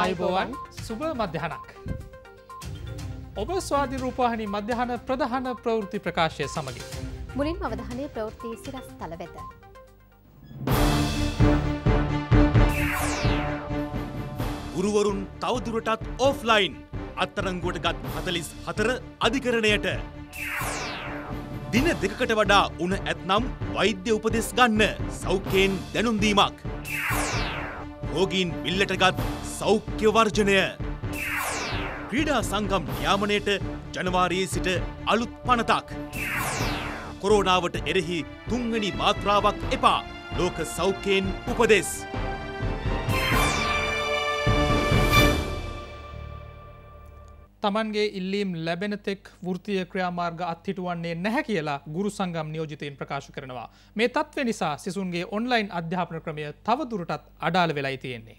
අයිබෝවන් සුභ මධ්‍යහනක්. ඔබ ස්වාධි රූපාහනි මධ්‍යහන ප්‍රධාන ප්‍රවෘති ප්‍රකාශය සමගින්. මුලින් අවධානය ප්‍රවෘති සිරස් තල වෙත. ගුරුවරුන් තවදුරටත් ඔෆ්ලයින් අත්තරංගුවට ගත් හතලිස් හතර අධිකරණයට. දින දෙකකට වඩා උන ඇත්නම් වෛද්‍ය උපදෙස් ගන්න සෞඛ්‍යයෙන් දැනුන්දීමක්. රෝගීන් මිල්ලටගත් සෞඛ්‍යවර්ජනය. ක්‍රීඩා සංගම් ්‍යාමනයට ජනවාරයේ සිට අලුත් පනතක්. කොරෝනාවට එරෙහි තුන්වැනි මාත්‍රාවක් එපා ලෝක සෞඛ්‍යයෙන් උපදෙස්. තමන්ගේ ඉල්ලීම් ලැබෙනතෙක් ෘතිය ක්‍රියාමාර්ග අත්හිටුවන්නේ නැහැ කියලා ගුරු සංගම් නියෝජිතයෙන් ප්‍රකාශ කරනවා. මේ තත්ව නිසා සිසුන්ගේ ඔන්ලයින් අධ්‍යාපන ක්‍රමය තවදුරටත් අඩාල වෙලයි තියෙන්නේ.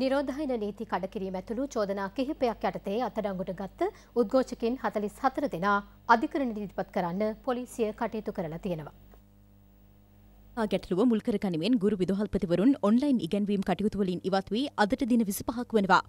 නිරෝධහින නීති කඩකිරීම ඇතුළු චෝදනා කිහිපයක් යටතේ අතඩංගුට ගත්ත උද්ඝෝෂකින් හතලිස් හතර දෙනා අධිකරණ නීතිපත් කරන්න පොලිසිය කටයුතු කරලා තියෙනවා. ගැටලුව මුල්කර ගනිමින් ගුරු විදුහල්පතිවරුන් ඔන්ලයින් ඉගැන්වීම් කටයුතුවලින් ඉවත් වී අදට දින විසිපහක් වෙනවා.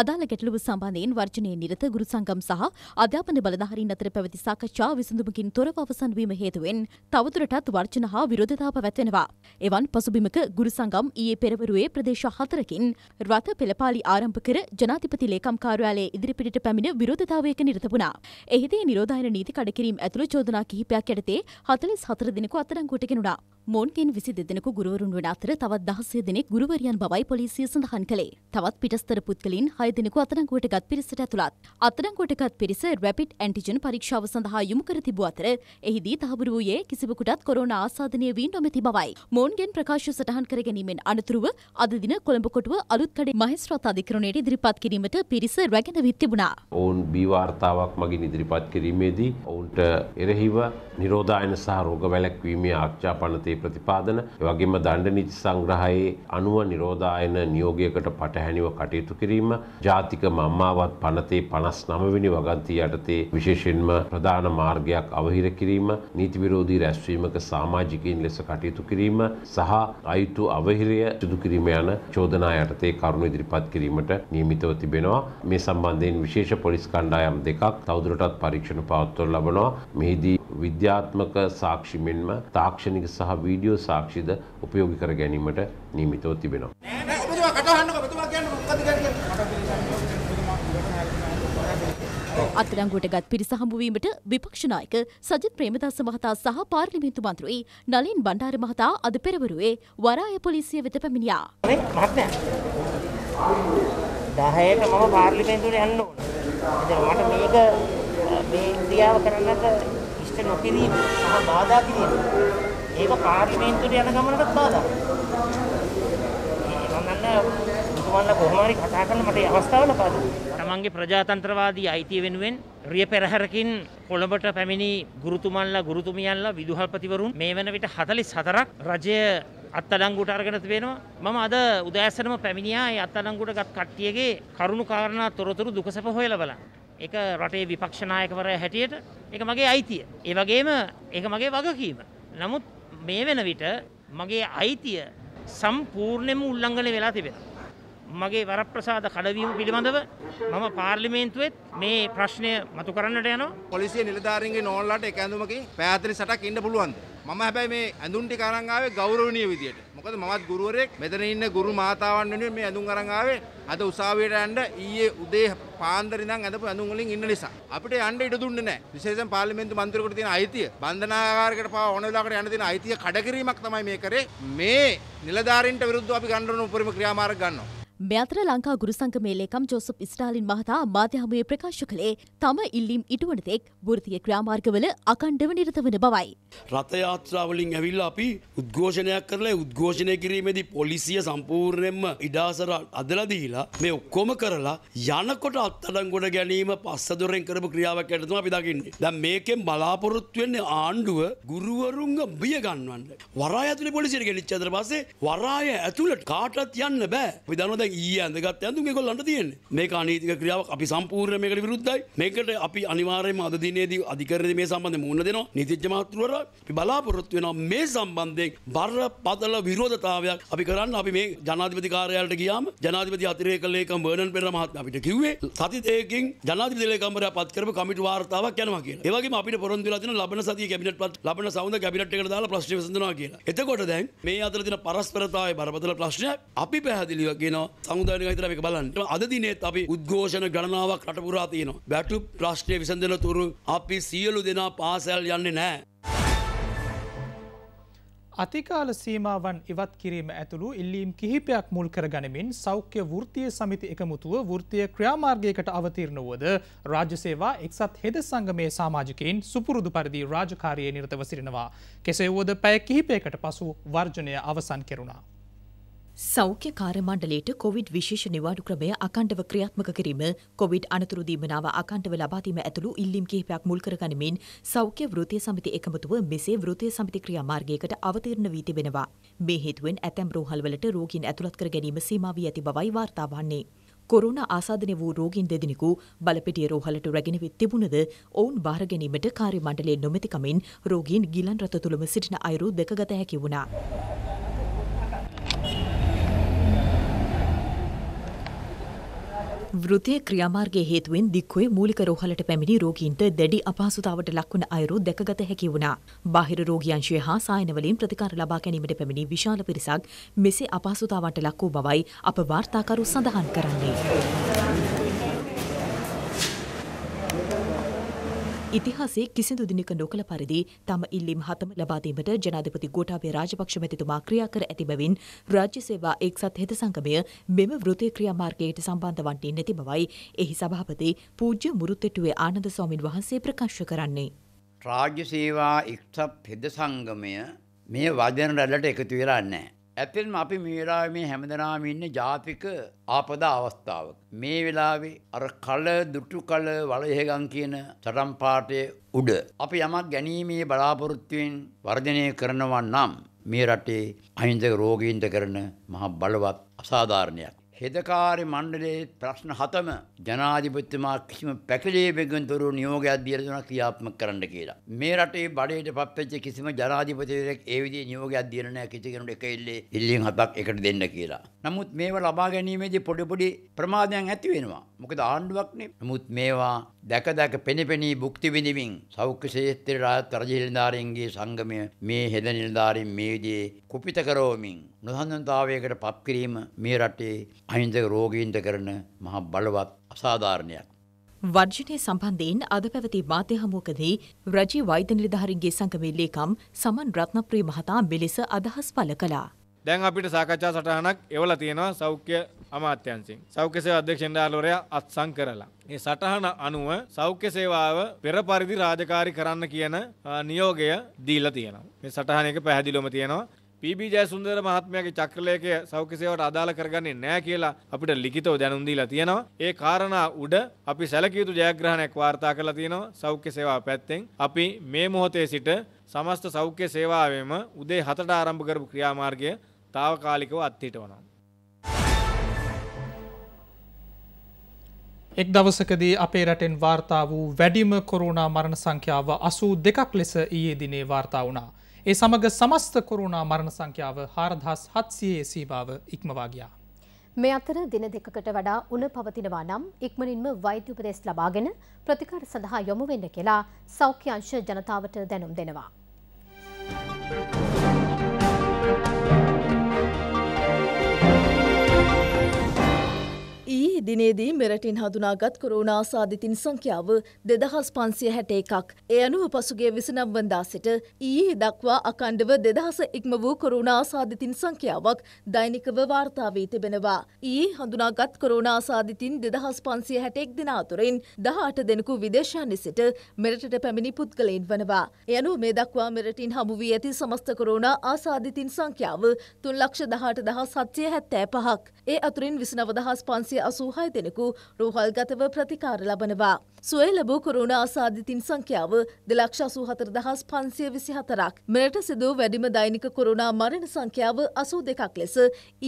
අදාළ ගැටලුව සම්බන්ධයෙන් වර්ජනය නිරත ගුරු සංගම් සහ අධ්‍යාපන බලධාරීන් අතර පැවති සාකච්ඡා විසඳුමකින් තොරව අවසන් වීම හේතුවෙන් තවදුරටත් වර්ජන හා විරෝධතා පැවැත්වෙනවා. එවන් පසුබිමක ගුරු සංගම් ඊයේ පෙරවරුවේ ප්‍රදේශ හතරකින් රථ පෙළපාලි ආරම්භ කර ජනාධිපති ලේකම් කාර්යාලයේ ඉදිරිපිට පැමිණ විරෝධතාවයක නිරත වුණා. එහිදී නිරෝධායන නීති කඩකිරීම ඇතුළු චෝදනා කිහිපයක් යටතේ 44 දිනක අත්අඩංගුවට ගෙනුණා. මෝන්ගෙන් විසි දෙදෙනෙකු ගුරුවරුන් වන අතර තවත් දහසේ දෙනෙක් ගුරුවරියන් බවයි පොලිසිය සඳහන් කළේ. තවත් පිටස්තර පුද්ගලින් හය දෙනෙකු අතරංගුවට ගත් පිරිසට ඇතුළත්. අතරංගුවට ගත් පිරිස රැපිඩ් ඇන්ටිජන් පරීක්ෂාව සඳහා යොමු කර තිබූ අතර එහිදී තහවුරු වූයේ කිසිවකුටත් කොරෝනා ආසාදනය වී නොමැති බවයි. මෝන්ගෙන් ප්‍රකාශ සටහන් කර ගැනීමෙන් අනතුරුව අද දින කොළඹ කොටුව අලුත් කඩේ මහේස්ත්‍රාත් අධිකරණයට ඉදිරිපත් කිරීමට පිරිස රැගෙන විත් තිබුණා. ඔවුන් බී වාර්තාවක් මගින් ඉදිරිපත් කිරීමේදී ඔවුන්ට එරෙහිව නිරෝධායන සහ රෝග වැළැක්වීමේ ආක්ෂාපන තේ පක්ෂයේ ප්‍රතිපාදන වගේම දණ්ඩ නීති සංග්‍රහයේ අනුව නිරෝධායන නියෝගයකට පටහැනිව කටයුතු කිරීම ජාතික මම්මාවත් පනතේ 59 වෙනි වගන්තිය යටතේ විශේෂයෙන්ම ප්‍රධාන මාර්ගයක් අවහිර කිරීම නීති විරෝධී රැස්වීමක සමාජිකයින් ලෙස කටයුතු කිරීම සහ අයුතු අවහිරය සිදු කිරීම යන චෝදනා යටතේ කරුණු ඉදිරිපත් කිරීමට නියමිතව තිබෙනවා මේ සම්බන්ධයෙන් විශේෂ පොලිස් කණ්ඩායම් දෙකක් තවදුරටත් පරීක්ෂණ පවත්වන ලබනවා මෙහිදී විද්‍යාත්මක සාක්ෂි මෙන්ම තාක්ෂණික සහ වීඩියෝ සාක්ෂිද උපයෝගි කර ගැනීමට නීමිතව තිබෙනවා. අත්තරංගුවට ගත් පිරිස හමුවීමට විපක්ෂනායක සජිත් ප්‍රේමදාස මහතා සහ පාර්ලිමේන්තු මන්ත්‍රී නලින් බණ්ඩාර මහතා අද පෙරවරුවේ වරාය පොලිසිය වෙත පැමිණියා. දහයට මම පාර්ලිමේන්තුවට යන්න ඕන. මට මේක මේ ඉන්දියාව කරන්නට ඉෂ්ට නොකිරීම සහ බාධා කිරීම ඒක පාර්ලිමේන්තුවට යන ගමනටත් බාධා. මම දන්නේ ඔබතුමාලා කොහොම හරි කතා කරන්න මට අවස්ථාව ලබා දෙන්න. තමන්ගේ ප්‍රජාතන්ත්‍රවාදී අයිතිය වෙනුවෙන් රිය පෙරහැරකින් කොළඹට පැමිණි ගුරුතුමන්ලා ගුරුතුමියන්ලා විදුහල්පතිවරුන් මේ වන විට 44ක් රජය අත්තඩංගුට අරගෙන තියෙනවා. මම අද උදෑසනම පැමිණියා ඒ අත්තඩංගුට ගත් කට්ටියගේ කරුණු කාරණා තොරතුරු දුක සැප හොයලා බලන්න. ඒක රටේ විපක්ෂ නායකවරයා හැටියට ඒක මගේ අයිතිය. ඒ වගේම ඒක මගේ වගකීම. නමුත් මේ වෙන විට මගේ අයිතිය සම්පූර්ණයෙන්ම උල්ලංඝනය වෙලා තිබෙනවා. මගේ වරප්‍රසාද කඩවීම පිළිබඳව මම පාර්ලිමේන්තුවෙත් මේ ප්‍රශ්නය මතු කරන්නට යනවා. පොලිසිය නිලධාරීන්ගේ නෝන්ලාට එක ඇඳුමකින් පැය 40ක් ඉන්න පුළුවන්ද? මම හැබැයි මේ ඇඳුම් ටික අරන් ආවේ ගෞරවණීය විදියට. මොකද මමත් ගුරුවරයෙක්. මෙතන ඉන්න ගුරු මාතාවන් වෙනුවෙන් මේ ඇඳුම් අරන් ආවේ අද උසාවියට යන්න ඊයේ උදේ පාන්දර ඉඳන් ඇඳපු ඇඳුම් වලින් ඉන්න නිසා. අපිට යන්න ඉඩ දුන්නේ නැහැ. විශේෂයෙන් පාර්ලිමේන්තු මන්ත්‍රීවරයෙකුට තියෙන අයිතිය, බන්ධනාගාරයකට පාව ඕන වෙලාවකට යන්න තියෙන අයිතිය කඩ කිරීමක් තමයි මේ කරේ. මේ නිලධාරීන්ට විරුද්ධව අපි ගන්න උපරිම ක්‍රියාමාර්ග ගන්නවා. මෙතර ලංකා ගුරු සංගමේ ලේකම් ජෝසප් ස්ටාලින් මහතා මාධ්‍යහමුවේ ප්‍රකාශ කළේ තම ඉල්ලීම් ඉටුවන තෙක් වෘත්තීය ක්‍රියාමාර්ගවල අකණ්ඩව නිරත වන බවයි. රථ යාත්‍රා වලින් ඇවිල්ලා අපි උද්ඝෝෂණයක් කරලා උද්ඝෝෂණය කිරීමේදී පොලිසිය සම්පූර්ණයෙන්ම ඉඩාසර අදලා දීලා මේ ඔක්කොම කරලා යනකොට අත්අඩංගුවට ගැනීම පස්සදොරෙන් කරපු ක්‍රියාවක් ඇයට තමයි අපි දකින්නේ. දැන් මේකෙන් බලාපොරොත්තු වෙන්නේ ආණ්ඩුව ගුරුවරුන්ග බිය ගන්නවන්න. වරාය ඇතුලේ පොලිසියට ගෙනිච්ච අතර පස්සේ වරාය ඇතුලට කාටවත් යන්න බෑ. අපි දන්නවා ද ඒ අදගත් ඇඳුගේ කොල්ලට තියන්නේ මේ අනීතික ක්‍රියාවක් අපි සම්පූර්ණ මේකට විරුද්ධයි මේකට අපි අනිවාර්යම අද දිනේදී අධිකරණ මේ සම්බන්ධ මුහුණ දෙනවා නීතිඥ මාතෘවර අපි බලාපොරොත්තු වෙනවා මේ සම්බන්ධයෙන් බරපතල විරෝධතාවයක් අපි කරන්න අපි මේ ජනාධිපති කාර්යාලයට ගියාම ජනාධිපති අතිරේක ලේකම් වර්නන් පෙරේරා මහත්මයා අපිට කිව්වේ සති දෙකකින් ජනාධිපති ලේකම්වරයා පත් කරපු කමිටු වාර්තාවක් යනවා කියලා. ඒ වගේම අපිට පොරොන්දු වෙලා තියෙන ලබන සතිය කැබිනට් පත් ලබන සවුන්ද කැබිනට් එකට දාලා ප්‍රශ්න විසඳනවා කියලා. එතකොට දැන් මේ අතර තියෙන පරස්පරතාවයේ බරපතල ප්‍රශ්නයක් අපි පැහැදිලිව කියනවා සංධානක හිතර එක බලන්ට අද දිනෙත් අපි උද්ඝෝෂණ ගණනාවක් රටපුරා තියෙනවා. බැටු ප්‍රශ්නය විසඳන තුරු අපි සියලු දෙනා පාසැල් යන්නේ නෑ. අතිකාල සීමාවන් ඉවත් කිරීම ඇතුළු ඉල්ලීම් කිහිපයක් මුල් කරගනිමින් සෞඛ්‍ය වෘතිය සමිති එකමුතුව වෘතිය ක්‍රියාමාර්ගයකට අවතීරණ වුවද රාජ්‍ය සේවා එක්සත් හෙද සංගමයේ සාමාජිකයින් සුපුරුදු පරිදි රාජකාරයේ නිරතව සිටිනවා. කෙසේ වුවද පැය කිහිපයකට පසු වර්ජනය අවසන් කෙරුණා. සෞඛ්‍ය කාර්ය මණ්ඩලයට කොවිඩ් විශේෂ නිවාඩු ක්‍රමය අකණ්ඩව ක්‍රියාත්මක කිරීම කොවිඩ් අනතුරු දීමනාව අකණ්ඩව ලබා දීම ඇතුළු ඉල්ලීම් කිහිපයක් මුල් කරගනිමින් සෞඛ්‍ය වෘත්තීය සමිති එකමුතුව මෙසේ වෘත්තීය සමිති ක්‍රියාමාර්ගයකට අවතීර්ණ වී තිබෙනවා. මේ හේතුවෙන් ඇතැම් රෝහල්වලට රෝගීන් ඇතුළත් කර ගැනීම සීමා වී ඇති බවයි වාර්තා වන්නේ. කොරුණ ආසාධනය වූ රෝගීන් දෙදෙනෙකු බලපිටිය රෝහලට රැගෙන වෙත් තිබුණද ඔවුන් බාර ගැනීමට කාර්ය මණ්ඩලයේ නොමැතිකමින් රෝගීන් ගිලන් රථ තුළම සිටින අයුරු දැකගත හැකි වුණා. වෘතිය ක්‍රියාමාර්ගයේ හේතුවෙන් දික්කුවේ මූලික රෝහලට පැමිණි රෝගීන්ට දැඩි අපහසුතාවට ලක්වන අයුරු දැකගත හැකි වුණා. බාහිර රෝගියංශය හා සායනවලින් ප්‍රතිකාර ලබා ගැනීමට පැමිණි විශාල පිරිසක් මෙසේ අපහසුතාවට ලක් වූ බවයි අප වාර්තාකරු සඳහන් කරන්නේ. ඉතිහාසයේ කිසිදු දිනක නොකළ පරිදි තම ඉල්ලීම් හතම ලබා දීමට ජනාධිපති ගෝඨාභය රාජපක්ෂ මෙතිතුමා ක්‍රියා කර ඇති බැවින් රාජ්‍ය සේවා එක්සත් හෙත සංගමය මෙම වෘත්තීය ක්‍රියාමාර්ගයට සම්බන්ධ වන්නේ නැති බවයි එහි සභාපති පූජ්‍ය මුරුතෙටුවේ ආනන්ද ස්වාමින් වහන්සේ ප්‍රකාශ කරන්නේ. රාජ්‍ය සේවා එක්සත් හෙද සංගමය මේ වදන රැළට එකතු වෙලා නැහැ. ඇත්තෙන්ම අපි මේ වෙලාවේ මේ හැමදෙනාම ඉන්නේ ජාතික ආපදා අවස්ථාවක. මේ වෙලාවේ අර කල දුටු කල වලහෙගම් කියන තරම් පාටේ උඩ අපි යමක් ගැනීමේ බලාපොරොත්තුවෙන් වර්ධනය කරනවා නම් මේ රටේ අහිංසක රෝගීන්ට කරන මහා බලවත් අසාධාරණයක්. හෙදකාරි මණ්ඩලයේ ප්‍රශ්න හතම ජනාධිපතිතුමා කිසිම පැකිලේබෙගෙන් තොරු නියෝගයක් දීලා දුනා ක්‍රියාත්මක කරන්න කියලා. මේ රටේ බඩේට පත්වෙච්ච කිසිම ජනාධිපතිවරයෙක් ඒ විදිහේ නියෝගයක් දීලා නැහැ කිසි කෙනෙකුට එක ඉල්ලේ ඉල්ලීම් හතක් එකට දෙන්න කියලා. නමුත් මේව ලබා ගැනීමේදී පොඩි පොඩි ප්‍රමාදයන් ඇති වෙනවා. මොකද ආණ්ඩුවක්නේ. නමුත් මේවා දැක දැක පෙනෙපෙනී භුක්ති විඳිමින් සෞඛ්‍ය ශේත්‍රයේ රාජ තරජ නිලධාරීන්ගේ සංගමය මේ හෙද නිලධාරීන් මේ විදිහේ කුපිත කරවමින් නොසන්නතාවයකට පත් කිරීම මේ රටේ අහිංසක රෝගීන්ට කරන මහා බලවත් අසාධාරණයක්. වර්ජනය සම්බන්ධයෙන් අද පැවති මාධ්‍ය හමුවකදී රජී වෛද්‍ය නිලධාරීන්ගේ සංගමේ ලේකම් සමන් රත්නප්‍රිය මහතා මෙලෙස අදහස් පළ කළා. දැන් අපිට සාකච්ඡා සටහනක් එවලා තියෙනවා සෞඛ්‍ය අමාත්‍යංශයෙන්. සෞඛ්‍ය සේවා අධ්‍යක්ෂ ණ්ඩාලවරයා අත්සන් කරලා. මේ සටහන අනුව සෞඛ්‍ය සේවාව පෙර පරිදි රාජකාරී කරන්න කියන නියෝගය දීලා තියෙනවා. මේ සටහන එක පැහැදිලිවම තියෙනවා. පීබී ජයසුන්දර මහත්මයාගේ චක්‍රලේඛය සෞඛ්‍ය සේවාවට අදාළ කරගන්නේ නැහැ කියලා අපිට ලිඛිතව දැනුම් දීලා තියෙනවා. ඒ කාරණා උඩ අපි සැලකිය යුතු ජයග්‍රහණයක් වාර්තා කරලා තියෙනවා සෞඛ්‍ය සේවාව පැත්තෙන්. අපි මේ මොහොතේ සිට සමස්ත සෞඛ්‍ය සේවාවෙම උදේ 7ට ආරම්භ කරපු ක්‍රියාමාර්ගය తాවකාලිකව අත්හිටවනවා. එක් දවසකදී අපේ රටෙන් වාර්තා වූ වැඩිම කොරුණා මරණ සංඛ්‍යාව අසූ දෙකක් ලෙස ඊයේ දිනේ වාර්තා වුණා. ඒ සමග සමස්ත කොරුණා මරණ සංඛ්‍යාව හාරදහස් හත්සියේ සීභාව ඉක්මවා ගියා. මේ අතර දින දෙකකට වඩා උණ පවතිනවා නම් ඉක්මනින්ම වෛද්‍ය උපදෙස් ලබාගෙන ප්‍රතිකාර සඳහා යොමු වෙන්න කියලා සෞඛ්‍ය අංශ ජනතාවට දැනුම් දෙනවා. ඊයේ දිනේදී මෙරටින් හඳුනාගත් කොරෝනා සාධිතින් සංඛ්‍යාව දෙදහස් පන්සිය හැට එකක්. ඒ අනුව පසුගේ විසනම් වන්දා සිට ඊයේ දක්වා අකණ්ඩව දෙදහස ඉක්ම වූ කොරුණා සාධිතින් සංඛ්‍යාවක් දෛනිකව වාර්තාාවී තිබෙනවා. ඊ හඳුනාගත් කොරුණා සාධිතින් දෙදහස් පන්සිය හැටෙක් දිනාතුරින් දහට දෙනෙකු විදේශානි සිට මෙරටට පැමිණි පුද්ගලයෙන් වනවා. යනු මේ දක්වා මෙරටින් හමුුවී ඇති සමස්ත කොරුණා ආසාධිතින් සංඛ්‍යාව තුන් ලක්ෂ දහට දහ සත්‍යය හැත්තෑ පහක්. ඒ අතුරින් විසනවදහස් පන්සිය අසූහය දෙනෙකු රෝහල්ගතව ප්‍රතිකාර ලබනවා. සුවය ලැබූ කොරුණ ආසාධිතින් සංඛ්‍යාව දෙලක්ෂ අසූහතර දහස් පන්සිය විසි හතරක්. මෙරට සිදූ වැඩිම දෛනික කොරුණා මරණ සංඛ්‍යාව අසූ දෙකක් ලෙස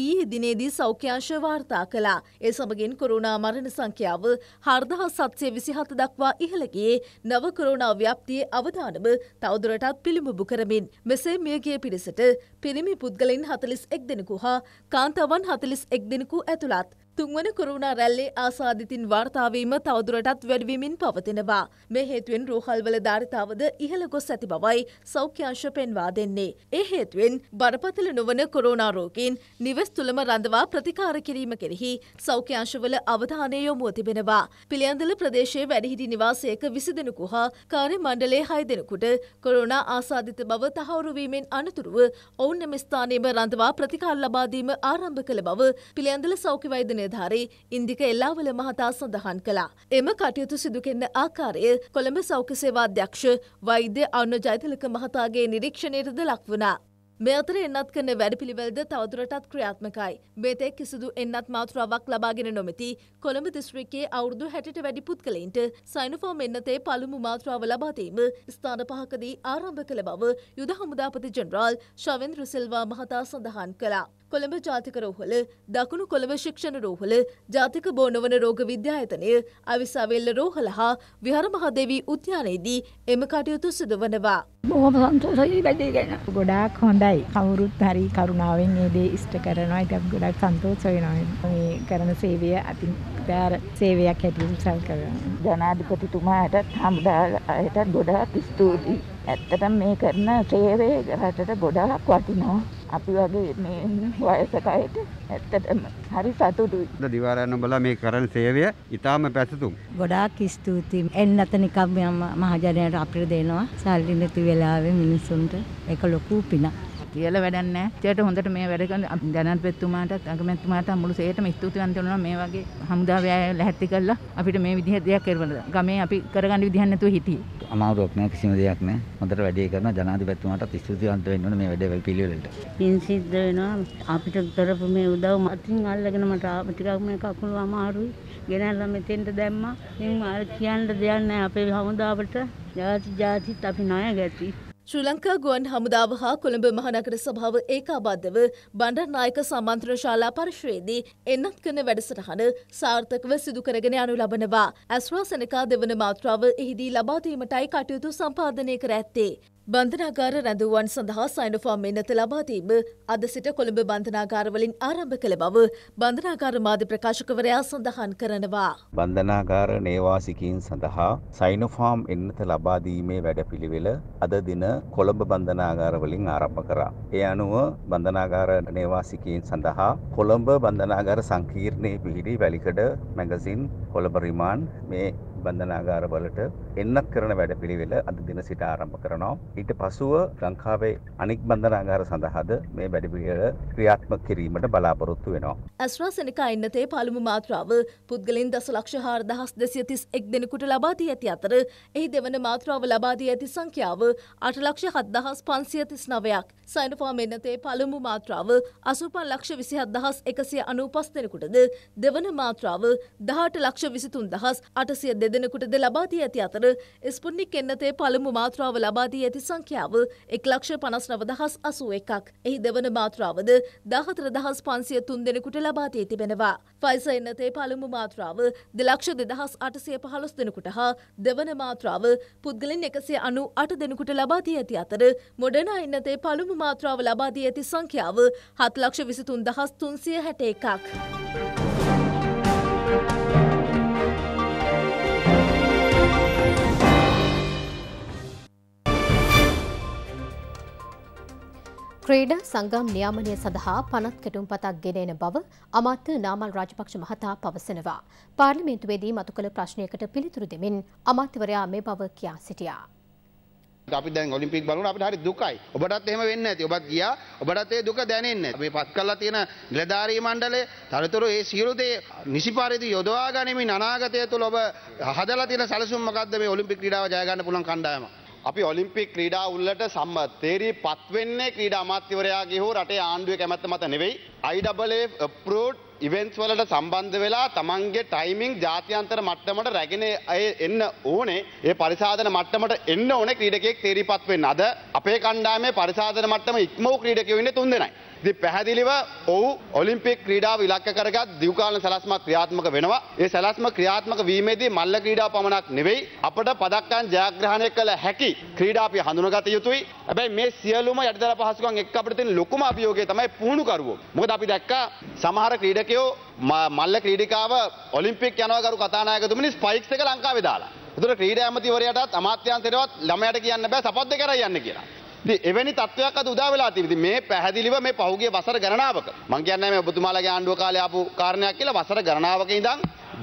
ඊයේ දිනේදී සෞඛ්‍යංශ වාර්තා කළා. ඒ සමගින් කොරුණා මරණ සංඛ්‍යාව හර්දහස් සත්සය විසිහත දක්වා ඉහළගේ නව කොරුණා ව්‍යප්තියේ අවධානම තවදුරටත් පිළිඹු කරමින්. මෙසේ මියගිය පිරිසට පිරිමි පුද්ගලයින් හතලිස් එක් දෙනෙකු හා කාන්තාවන් හතලිස් එක් දෙනෙකු ඇතුළත්. තුන්වන කුරුණා රැල්ලේ ආසාධිතින් වාර්තාවීම තවදුරටත් වැඩවීමින් පවතිනවා. මේ හේතුවෙන් රෝහල්වල ධාරිතාවද ඉහළ ගොස් ඇති බවයි සෞඛ්‍යංශ පෙන්වා දෙන්නේ. ඒ හේතුවෙන් බරපතල නොවන කොරෝනා රෝගීන් නිවෙස් තුළම රඳවා ප්‍රතිකාර කිරීම කෙරෙහි සෞඛ්‍යංශවල අවධානය යොමුව තිබෙනවා. පිළියන්දල ප්‍රදේශයේ වැඩිහිටි නිවාසයක විසි දෙනෙකු හා කාර්ය මණ්ඩලයේ හය දෙනෙකුට කොරෝනා ආසාධිත බව තහවුරුවීමෙන් අනතුරුව ඔවුන් මෙම ස්ථානයේම රඳවා ප්‍රතිකාර ලබා දීම ආරම්භ කළ බව පිළියන්දල සෞඛ්‍ය වෛද්‍ය නිලධාරී ඉන්දික එල්ලාවල මහතා සඳහන් කළා. එම කටයුතු සිදුකෙන්න ආකාරය කොළඹ සෞඛ්‍ය සේවාධ්‍යක්ෂ වෛද්‍ය අන්න ජෛතලක මහතාගේ නිරීක්ෂණයටද ලක් වුණා. මේ අතර එන්නත් කරන වැඩපිළිවෙල්ද තවදුරටත් ක්‍රියාත්මකයි. මෙතෙක් කිසිදු එන්නත් මාතෘාවක් ලබාගෙන නොමැති කොළඹ දිස්ත්‍රික්කයේ අවුරුදු 60ට වැඩි පුද්ගලයින්ට සයිනෝෆෝම් එන්නතේ පළමු මාතෘාව ලබා දීම ස්ථාන පහකදී ආරම්භ කළ බව යුද හමුදාපති ජෙනරාල් ශවෙන්ද්‍ර සිල්වා මහතා සඳහන් කළා. කොළඹ ජාතික රෝහල දකුණු කොළඹ ශික්ෂණ රෝහල ජාතික බෝනවන රෝග විද්‍යායතනය අවිසාවෙල්ල රෝහල හා විහාර මහදේවී උද්‍යානයේදී එම කටයුතු සිදු වනවා. බොහොම සන්තෝෂයි වැඩේ ගැන. ගොඩාක් හොඳයි. කවුරුත් හරි කරුණාවෙන් මේ දේ ඉෂ්ට කරනවා. ඒකත් ගොඩාක් සන්තෝෂ වෙනවා. මේ කරන සේවය අතින් ප්‍රාර සේවයක් හැටියට සල්කනවා. ජනාධිපතිතුමාටත් හමුදාටත් ගොඩාක් ස්තුතියි. ඇත්තටම මේ කරන සේවය රටට ගොඩාක් වටිනවා. අපි වගේ මේ වයසක අයට ඇත්තටම හරි සතුටුයි. දිවාරයන් උඹලා මේ කරන සේවය ඉතාම පැසතුම්. ගොඩාක් ස්තුතියි. එන්න අතනිකම් මහජනයාට අපිට දෙනවා. සල්ලි නැති වෙලාවේ මිනිසුන්ට ඒක ලොකු පිනක්. කියලා වැඩක් නැහැ. ඇත්තට හොඳට මේ වැඩ කරන ජනාධිපතිතුමාටත් අගමැතිතුමාටත් මුළු සේටම ස්තුතිවන්ත වෙනවා මේ වගේ හමුදා ව්‍යාය ලැහැත්ති කළා අපිට මේ විදිහ දෙයක් කරවන්න. ගමේ අපි කරගන්න විදිහක් නැතුව හිටියේ. අමාරුවක් නෑ කිසිම දෙයක් නෑ. හොඳට වැඩේ කරන ජනාධිපතිතුමාටත් ස්තුතිවන්ත වෙන්න ඕනේ මේ වැඩ පිළිවෙලට. පින් සිද්ධ වෙනවා. අපිට කරපු මේ උදව් මතින් අල්ලගෙන මට ටිකක් මේ කකුල අමාරුයි. ගෙනල්ලා මෙතෙන්ට දැම්මා. මම කියන්න දෙයක් නෑ අපේ හමුදාවට. ජාති ජාතිත් අපි ණය ගැති. ශ්‍රී ලංකා ගුවන් හමුදාව හා කොළඹ මහනගර සභාව ඒකාබද්ධව බණ්ඩාරනායක සමන්ත්‍රණ ශාලා පරිශ්‍රයේදී එන්නත් කරන වැඩසටහන සාර්ථකව සිදු කරගෙන යනු ලබනවා. ඇස්ට්‍රාසෙනකා දෙවන මාත්‍රාව එහිදී ලබා දීමටයි කටයුතු සම්පාදනය කර ඇත්තේ. බන්ධනාගාර රැඳුවන් සඳහා සයිනොෆාම් එන්නත ලබාදීම අද සිට කොළඹ බන්ධනාගාරවලින් ආරම්භ කළ බව බන්ධනාගාර මාධ්‍ය ප්‍රකාශකවරයා සඳහන් කරනවා. බන්ධනාගාර නේවාසිකින් සඳහා සයිනොෆාම් එන්නත ලබාදීමේ වැඩපිළිවෙල අද දින කොළඹ බන්ධනාගාරවලින් ආරම්භ කරා. ඒ අනුව බන්ධනාගාර නේවාසිකීන් සඳහා කොළඹ බන්ධනාගාර සංකීර්ණයේ පිහිටි වැලිකඩ මැගසින් කොළඹ රිමාන් මේ බන්ධනාගාර වලට එන්නක් කරන වැඩ පිළිවෙල අද දින සිට ආරම්භ කරනවා. ඊට පසුව ලංකාවේ අනික් බන්ධනාගාර සඳහාද මේ වැඩ පිළිවෙල ක්‍රියාත්මක කිරීමට බලාපොරොත්තු වෙනවා. ඇස්ට්‍රාසෙනිකා ඉන්නතේ පළමු මාත්‍රාව පුද්ගලයන් දසලක්ෂ 4231 දෙනෙකුට ලබා දී ඇති අතර එහි දෙවන මාත්‍රාව ලබා දී ඇති සංඛ්‍යාව 8,7539ක්. සයිනෝෆාම් එන්නතේ පළමු මාත්‍රාව 8527195 දෙනෙකුටද දෙවන මාත්‍රාව 18,23,802 දෙනෙකුටද ලබාදී ඇති අතර ස්පුන්නික් එන්නතේ පළමු මාත්‍රාව ලබාදී ඇති සංඛ්‍යාව එක් ලක්ෂ පනස් නවදහස් අසුව එකක්. එහි දෙවන මාත්‍රාවද දහතර දහස් පන්සිය තුන් දෙනෙකුට ලබාදී තිබෙනවා. ෆයිස එන්නතේ පළමු මාත්‍රාව දෙලක්ෂ දෙදහස් අටසය පහළොස් දෙනෙකුට හා දෙවන මාත්‍රාව පුද්ගලින් එකසේ අනු අට දෙනෙකුට ලබාදී ඇති අතර මොඩනා එන්නතේ පළමු මාත්‍රාව ලබාදී ඇති සංඛ්‍යාව හත් ලක්ෂ විසිතුන් දහස් තුන්සිය හැට එකක්. ක්‍රීඩා සංගම් නියාමනය සඳහා පනත් කැටුම්පතක් ගෙන එන බව අමාත්‍ය නාමල් රාජපක්ෂ මහතා පවසනවා. පාර්ලිමේන්තුවේදී මතු කළ ප්‍රශ්නයකට පිළිතුරු දෙමින් අමාත්‍යවරයා මේ බව කියා සිටියා. අපි දැන් ඔලිම්පික් බලන අපිට හරි දුකයි. ඔබටත් එහෙම වෙන්නේ නැති. ඔබත් ගියා. ඔබටත් ඒ දුක දැනෙන්නේ. අපි පත් කරලා තියෙන නිලධාරී මණ්ඩලය, තනතුරු ඒ සියලු දේ නිසි පරිදි යොදවා ගනිමින් අනාගතය තුළ ඔබ හදලා තියෙන සැලසුම් මොකක්ද මේ ඔලිම්පික් ක්‍රීඩාව ජය ගන්න පුළුවන් කණ්ඩායමක්? අපි ඔලිම්පික් ක්‍රීඩා උල්ලට සම්ම තේරී පත්වෙන්නේ ක්‍රීඩා අමාත්‍යවරයාගේ හෝ රටේ ආණ්ඩුවේ කැමැත්ත මත නෙවෙයි. IAA ප්‍රෝඩ් ඉවෙන්ට්ස් වලට සම්බන්ධ වෙලා තමන්ගේ ටයිමින් ජාත්‍යන්තර මට්ටමට රැගෙන එන්න ඕනේ. ඒ පරිසාදන මට්ටමට එන්න ඕනේ ක්‍රීඩකයෙක් තේරීපත් වෙන්න. අද අපේ කණ්ඩායමේ පරිසාදන මට්ටම ඉක්ම වූ ක්‍රීඩකයෝ ඉන්නේ තුන්දෙනයි. ඉති පැහැදිලිව ඔහු ඔලිම්පික් ක්‍රීඩාව ඉලක්ක කරගත් දිවකාලන සැලස්මක් ක්‍රියාත්මක වෙනවා. ඒ සැලස්ම ක්‍රියාත්මක වීමේදී මල්ල ක්‍රීඩා පමණක් නෙවෙයි අපට පදක්කන් ජයග්‍රහණය කළ හැකි ක්‍රීඩා අපි හඳුනගත යුතුයි. හැබැයි මේ සියලුම යටිදල පහසුකම් එක්ක අපිට තියෙන ලොකුම අභියෝගය තමයි පුහුණුකරුවෝ. මොකද අපි දැක්කා සමහර ක්‍රීඩකයෝ මල්ල ක්‍රීඩිකාව ඔලිම්පික් යනවාකරු කතානායකතුමනි ස්පයික්ස් එක ලංකාවේ දාලා. ඒතර ක්‍රීඩා ඇමතිවරයාටත් අමාත්‍යාංශයටවත් ළමයාට කියන්න බෑ සපත්ත කරයි යන්න කියලා. එවැනි තත්ත්වයක් අද උදා වෙලා තියෙනවා. මේ පැහැදිලිව මේ පහුගිය වසර ගණනාවක මම කියන්නේ මේ ඔබතුමාලගේ ආණ්ඩුව කාලේ ආපු කාරණයක් කියලා වසර ගණනාවක ඉඳන්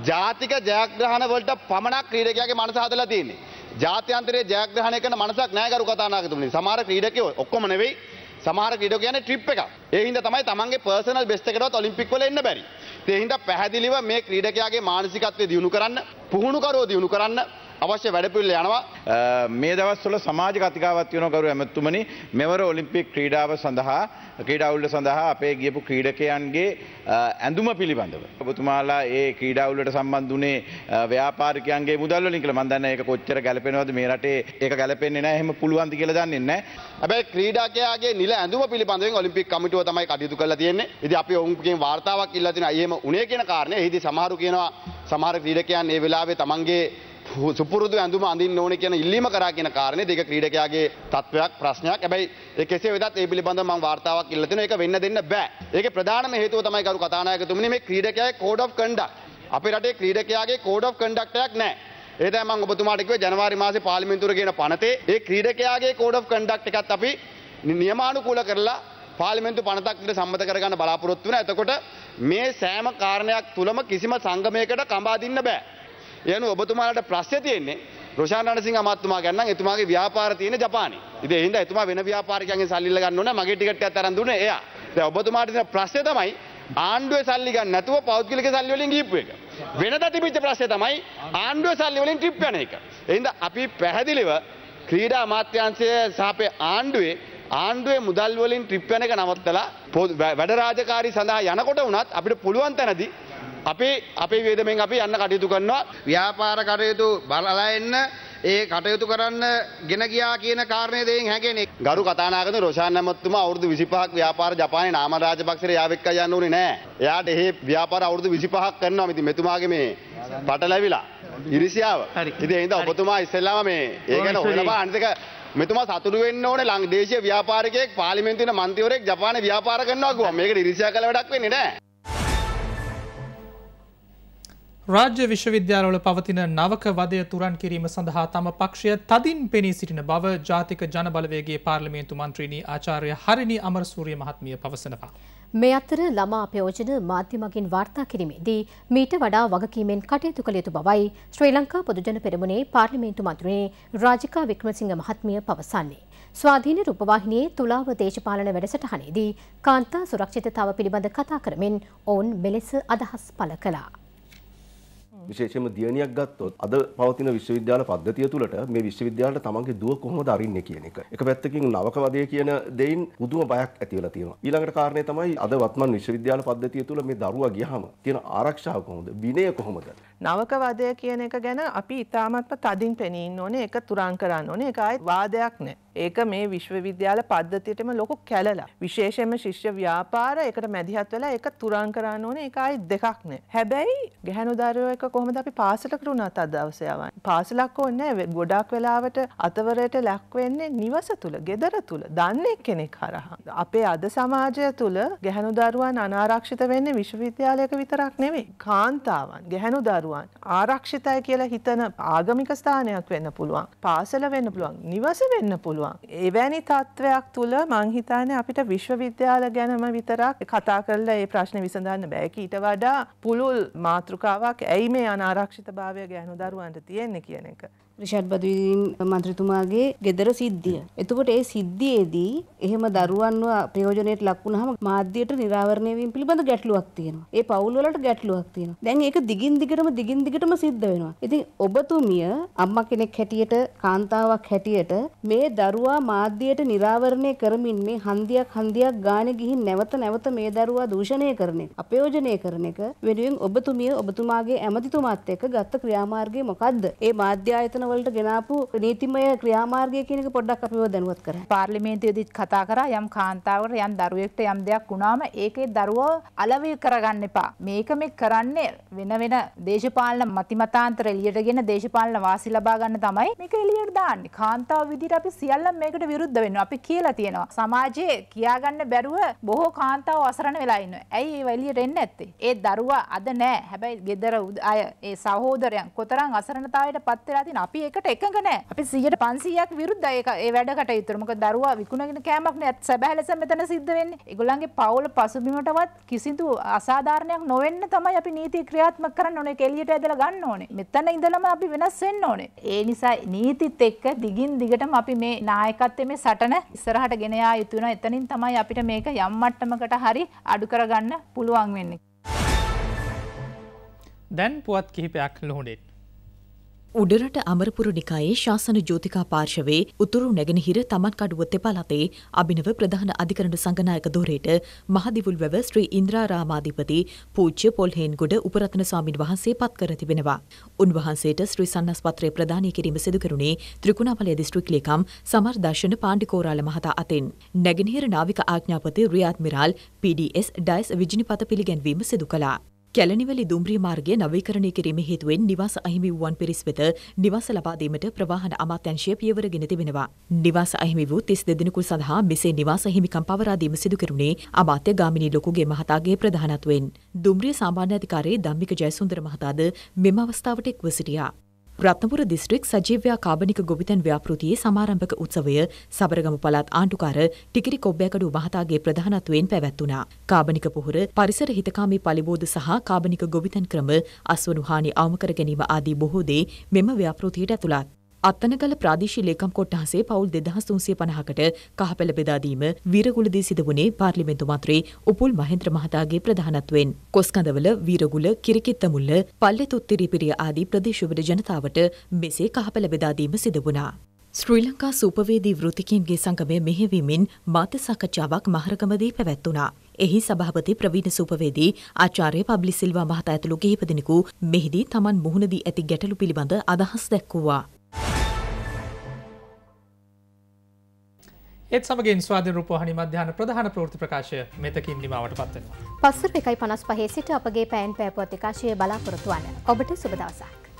ජාතික ජයග්‍රහණ වලට පමණක් ක්‍රීඩකයාගේ මනස හදලා තියෙන්නේ. ජාත්‍යන්තරයේ ජයග්‍රහණය කරන මනසක් නැහැ ගරු කතානායකතුමනි. සමහර ක්‍රීඩකයෝ ඔක්කොම නෙවෙයි සමහර ක්‍රීඩකයෝ කියන්නේ ට්‍රිප් එකක්. ඒ හින්දා තමයි තමන්ගේ පර්සනල් බෙස්ට් එකටවත් ඔලිම්පික් වල එන්න බැරි. ඒ හින්දා පැහැදිලිව මේ ක්‍රීඩකයාගේ මානසිකත්වය දියුණු කරන්න, පුහුණුකරෝ දියුණු කරන්න අවශ්‍ය වැඩපිල්ල යනවා මේ දවස්වල සමාජ කතිකාවත් වෙන ගරු ඇමතුමනි මෙවර ඔලිම්පික් ක්‍රීඩාව සඳහා ක්‍රීඩාවුල්ල සඳහා අපේ ගියපු ක්‍රීඩකයන්ගේ ඇඳුම පිළිබඳව. ඔබතුමාලා ඒ ක්‍රීඩාවුල්ලට සම්බන්ධුනේ ව්‍යාපාරිකයන්ගේ මුදල් වලින් කියලා මම දන්නේ ඒක කොච්චර ගැලපෙනවද මේ රටේ ඒක ගැලපෙන්නේ නැහැ එහෙම පුළුවන්ද කියලා දන්නේ නැහැ. හැබැයි ක්‍රීඩකයාගේ නිල ඇඳුම පිළිබඳවෙන් ඔලිම්පික් කමිටුව තමයි කටයුතු කරලා තියෙන්නේ. ඉතින් අපි ඔවුන්ගෙන් වාර්තාවක් ඉල්ලා තිනවා එහෙම උනේ කියන කාරණේ. එහිදී සමහරු කියනවා සමහර ක්‍රීඩකයන් ඒ වෙලාවේ තමන්ගේ සුපුරුදු ඇඳුම අඳින් ඕන කියන ඉල්ලීම කරා කියන කාරණය දෙක ක්‍රීඩකයාගේ තත්ත්වයක් ප්‍රශ්නයක් ඇැයි කෙසේ වෙදත් ඒ පිළිබඳ මං වාර්තාවක් ඉල්ලතින එක වෙන්න දෙන්න බෑ ඒක ප්‍රධානම හේතුව තමයි කරු කතානායකතුමනි මේ ක්‍රීඩකයා කෝඩ් ඔෆ් කන්ඩක් අපි රටේ ක්‍රීඩකයාගේ කෝඩ් ඔෆ් කන්ඩක්ටයක් නෑ ඒතම ඔබතුමාටිකව ජනවාරි මාස පාලිමින්තුර කියන පනතේ ඒ ක්‍රීඩකයාගේ කෝඩ් ඔෆ් කන්ඩක්ට එකත් අපි නියමානුකූල කරලා පාලිමෙන්තු පනතක්ට සම්මත කරගන්න බලාපොරොත්තු වන ඇතකොට මේ සෑම කාරණයක් තුළම කිසිම සංගමයකට කම්බාදින්න බෑ යනු ඔබතුමාලට ප්‍රශ්්‍ය තියෙන්නේ රෂාණන සිංහ අමත්තුමා ගන්න එතුමාගේ ව්‍යාපාර තියෙන ජපාන ඉතින් එහෙනම් එතුමා වෙන ව්‍යාපාරිකයන්ගෙන් සල්ලි ගන්න ඕන මගේ ටිකට් එකක් අරන් දුන්නේ එයා දැන් ඔබතුමාට තියෙන ප්‍රශ්නේ තමයි ආණ්ඩුවේ සල්ලි ගන්න නැතුව පෞද්ගලික සල්ලි වලින් ගිහිප්පු එක වෙනදා තිබිච්ච ප්‍රශ්නේ තමයි ආණ්ඩුවේ සල්ලි වලින් ට්‍රිප් යන එක එහෙනම් අපි පැහැදිලිව ක්‍රීඩා අමාත්‍යාංශය සහ අපේ ආණ්ඩුවේ ආණ්ඩුවේ මුදල් වලින් ට්‍රිප් යන එක නවත්තලා වැඩ රාජකාරී සඳහා යනකොට වුණත් අපිට පුළුවන් තැනදී අපි අපේ වේදමෙන් අපි යන්න කටයුතු කරනවා ව්‍යාපාර කටයුතු බලලා එන්න ඒ කටයුතු කරන්න ගෙන ගියා කියන කාරණේ දෙයින් හැගෙන්නේ ගරු කතානායකතුම රොෂාන් නැමතුමා අවුරුදු 25ක් ව්‍යාපාර ජපානයේ නාම රාජපක්ෂේ යාවෙක්ක යන්න උනේ නෑ එයාට එහි ව්‍යාපාර අවුරුදු 25ක් කරනවා ඉතින් මෙතුමාගේ මේ පටලැවිලා ඉරිසියාව ඉතින් ඒ හින්දා ඔබතුමා ඉස්සෙල්ලාම මේ ඒ ගැන හොයලා බලන්න අනිත් එක මෙතුමා සතුටු වෙන්න ඕනේ ලං දේශීය ව්‍යාපාරිකයෙක් පාර්ලිමේන්තුවේ මන්ත්‍රීවරයෙක් ජපානයේ ව්‍යාපාර කරනවා කිව්වා මේකට ඉරිසියා කළ වැඩක් වෙන්නේ නෑ රාජ්‍ය විශ්වවිද්‍යාලවල පවතින නවක වදය තුරන් කිරීම සඳහා තම පක්ෂය තදින් පෙනී සිටින බව ජාතික ජනබලවේගේ පාර්ලිමේන්තු මන්ත්‍රීණී ආචාර්ය හරිනි අමරසූරිය මහත්මිය පවසනවා. මේ අතර ළමා ප්‍රයෝජන මාධ්‍යමකින් වාර්තා කිරීමේදී මීට වඩා වගකීමෙන් කටයුතු කළ යුතු බවයි ශ්‍රී ලංකා පොදුජන පෙරමුණේ පාර්ලිමේන්තු මන්ත්‍රීණී රාජිකා වික්‍රමසිංහ මහත්මිය පවසන්නේ. ස්වාධීන රූපවාහිනියේ තුලාව දේශපාලන වැඩසටහනේදී කාන්තා සුරක්ෂිතතාව පිළිබඳ කතා කරමින් ඔවුන් මෙලෙස අදහස් පළ කළා. විශේෂයෙන්ම දියණියක් ගත්තොත් අද පවතින විශ්වවිද්‍යාල පද්ධතිය තුළට මේ විශ්වවිද්‍යාලට තමන්ගේ දුව කොහොමද අරින්නේ කියන එක. එක පැත්තකින් නවක වදේ කියන දෙයින් පුදුම බයක් ඇති වෙලා තියෙනවා. ඊළඟට කාරණේ තමයි අද වත්මන් විශ්වවිද්‍යාල පද්ධතිය තුළ මේ දරුවා ගියහම තියෙන ආරක්ෂාව කොහොමද? විනය කොහොමද? නවක වදය කියන එක ගැන අපි ඉතාමත්ම තදින් පෙනීන්න ඕනේ. ඒක තුරන් කරන්න ඕනේ. ඒක ආයෙත් වාදයක් නෑ. ඒක මේ විශ්වවිද්‍යාල පද්ධතියටම ලොකු කැලලා. විශේෂයෙන්ම ශිෂ්‍ය ව්‍යාපාර එකට මැදිහත් වෙලා ඒක තුරන් කරන්න ඕනේ ඒක ආයි දෙකක් නෑ. හැබැයි ගැහණුදරයෝ එක කොහොමද අපි පාසලකට වුණත් අද දවසේ යවන්නේ? පාසලක් ඕනේ නෑ. ගොඩාක් වෙලාවට අතවරයට ලක් වෙන්නේ නිවස තුල, ගෙදර තුල, දන්නේ කෙනෙක් හරහා. අපේ අද සමාජය තුල ගැහණුදරුවන් අනාරක්ෂිත වෙන්නේ විශ්වවිද්‍යාලයක විතරක් නෙවෙයි. කාන්තාවන්, ගැහණුදරුවන් ආරක්ෂිතයි කියලා හිතන ආගමික ස්ථානයක් වෙන්න පුළුවන්. පාසල වෙන්න පුළුවන්. නිවස වෙන්න පුළුවන්. පුළුවන්. එවැනි තත්ත්වයක් තුළ මං හිතන්නේ අපිට විශ්වවිද්‍යාල ගැනම විතරක් කතා කරලා මේ ප්‍රශ්න විසඳන්න බෑ. ඊට වඩා පුළුල් මාතෘකාවක් ඇයි මේ අනාරක්ෂිතභාවය ගැහණු දරුවන්ට තියෙන්නේ කියන එක. රිෂඩ් බදවීම් මන්ත්‍රතුමාගේ ගෙදර සිද්ධිය. එතකොට ඒ සිද්ධියේදී එහෙම දරුවන්ව ප්‍රයෝජනයට ලක්වුණහම මාධ්‍යයට නිරාවරණය වීම පිළිබඳ ගැටලුවක් තියෙනවා. ඒ පවුල් වලට ගැටලුවක් තියෙනවා. දැන් ඒක දිගින් දිගටම දිගින් දිගටම සිද්ධ වෙනවා. ඉතින් ඔබතුමිය අම්මා කෙනෙක් හැටියට කාන්තාවක් හැටියට මේ දරුවා මාධ්‍යයට නිරාවරණය කරමින් මේ හන්දියක් හන්දියක් ගානේ ගිහින් නැවත නැවත මේ දරුවා දූෂණය කරන එක, අපයෝජනය කරන එක වෙනුවෙන් ඔබතුමිය ඔබතුමාගේ ඇමතිතුමාත් එක්ක ගත්ත ක්‍රියාමාර්ගය මොකද්ද? ඒ මාධ්‍ය ආයතන ස්ථානවලට ගෙනාපු නීතිමය ක්‍රියාමාර්ගය කියන එක පොඩ්ඩක් අපිව දැනුවත් කරන්න. පාර්ලිමේන්තුවේදී කතා කරා යම් කාන්තාවකට යම් දරුවෙක්ට යම් දෙයක් වුණාම ඒකේ දරුවව අලෙවි කරගන්න එපා. මේක මේ කරන්නේ වෙන වෙන දේශපාලන මතිමතාන්තර එළියටගෙන දේශපාලන වාසි ලබා ගන්න තමයි මේක එළියට දාන්නේ. කාන්තාව විදිහට අපි සියල්ලම මේකට විරුද්ධ වෙනවා. අපි කියලා තියෙනවා. සමාජයේ කියාගන්න බැරුව බොහෝ කාන්තාව අසරණ වෙලා ඉන්නවා. ඇයි ඒ එළියට එන්නේ නැත්තේ? ඒ දරුවා අද නෑ. හැබැයි ගෙදර අය ඒ සහෝදරයන් කොතරම් අසරණතාවයට පත් වෙලා තියෙන අපි එකට එකඟ නෑ අපි සියට පන්සීයක් විරුද්ධ ඒ වැඩකට යුතුරමක දරවා විකුණගෙන කෑමක්න ඇත් සැබැහලස මෙතන සිද්ධ වෙන්න ඒගොල්ලන්ගේ පවුල පසුබිමටවත් කිසිදු අසාධාරණයක් නොවෙන්න තමයි අපි නීති ක්‍රියාත්මක කරන්න ඕනේ කෙලියට ඇදලා ගන්න ඕනේ මෙතන ඉඳලම අපි වෙනස් වෙන්න ඕනේ ඒ නිසා නීතිත් එක්ක දිගින් දිගටම අපි මේ නායකත්වයේ මේ සටන ඉස්සරහට ගෙන යා යුතු වෙනවා එතනින් තමයි අපිට මේක යම් මට්ටමකට හරි අඩු කරගන්න පුළුවන් වෙන්නේ දැන් පුවත් කිහිපයක් ලොහුණෙත් උඩරට අමරපුර නිකායේ ශාසන ජෝතිකා පාර්ශවයේ උතුරු නැගෙනහිර තමන්කඩුව තෙපලතේ අභිනව ප්‍රධාන අධිකරණ සංගනායක දොරේට මහදිවුල් වැව ශ්‍රී ඉන්ද්‍රාරාමාධිපති පූජ්‍ය පොල්හේන්ගොඩ උපරත්න ස්වාමින් වහන්සේ පත් කර තිබෙනවා. උන්වහන්සේට ශ්‍රී සන්නස් පත්‍රය ප්‍රදානය කිරීම සිදු කරුණේ ත්‍රිකුණාමලය දිස්ත්‍රික් ලේකම් සමර්දර්ශන පාණ්ඩිකෝරාල මහතා අතෙන්. නැගෙනහිර නාවික ආඥාපති රියාත්මිරාල් PDS ඩයිස් විජිනිපත පිළිගැන්වීම සිදු කළා. කැලනිවලි දුම්රිය මාර්ගය නවීකරණය කිරීම හේතුවෙන් නිවාස අහිමි වූවන් පිරිස් වෙත නිවාස ලබා දීමට ප්‍රවාහන අමාත්‍යංශය පියවර ගෙන තිබෙනවා. නිවාස අහිමි වූ 32 දිනකු සඳහා මෙසේ නිවාස හිමිකම් පවරා දීම සිදු කෙරුණේ අමාත්‍ය ගාමිණී ලොකුගේ මහතාගේ ප්‍රධානත්වයෙන්. දුම්රිය සාමාන්‍ය අධිකාරී ධම්මික ජයසුන්දර මහතාද මෙම අවස්ථාවට එක්ව සිටියා. රත්නපුර දිස්ත්‍රික් සජීවයා කාබනික ගොවිතැන් ව්‍යාපෘතියේ සමාරම්භක උත්සවය සබරගම පළාත් ආණ්ඩුකාර ටිකිරි කොබ්බෑකඩු මහතාගේ ප්‍රධානත්වයෙන් පැවැත්වුණා. කාබනික පොහොර පරිසර හිතකාමී පලිබෝධ සහ කාබනික ගොවිතැන් ක්‍රම අස්වනුහානි අවම කර ගැනීම ආදී බොහෝ දේ මෙම ව්‍යාපෘතියට ඇතුළත්. අත්තනගල ප්‍රාදේශ ලේකම් කොට්ටහසේ පවුල් දෙදහස් තුන්සිය පණහකට කහපැළ බෙදාදීම වීරගුලදී සිද වුණේ පාර්ලිමෙන්තු මන්ත්‍රී උපුල් මහෙන්ද්‍ර මහතාගේ ප්‍රධානත්වයෙන්. කොස්කඳවල වීරගුල කිරිකිත්තමුල්ල පල්ලෙ තුත්තිරිපිරිය ආදී ප්‍රදේශවල ජනතාවට මෙසේ කහපැළ බෙදාදීම සිද වුණා. ශ්‍රී ලංකා සූපවේදී වෘතිකයන්ගේ සංගමය මෙහෙවීමෙන් මාත සාකච්ඡාවක් මහරගමදී පැවැත්වුණා. එහි සභාපති ප්‍රවීණ සූපවේදී ආචාර්ය පබ්ලිසිල්වා මහතා ඇතුළු කිහිප දෙනෙකු මෙහිදී තමන් මුහුණදී ඇති ගැටලු පිළිබඳ අදහස් දැක්වුවා. එත් සමගේ ස්වාධ රූපහනි මධ්‍යාන ප්‍රධාන ප්‍රෘති ප්‍රකාශය මෙතකින් නිමාවට පත්වෙනවා. පස්සර එකයි පනස් පහේ සිට අපගේ පෑන් පෑපවතිකාශය බලාපොරොතුවන්න ඔබට සුබදවසක්.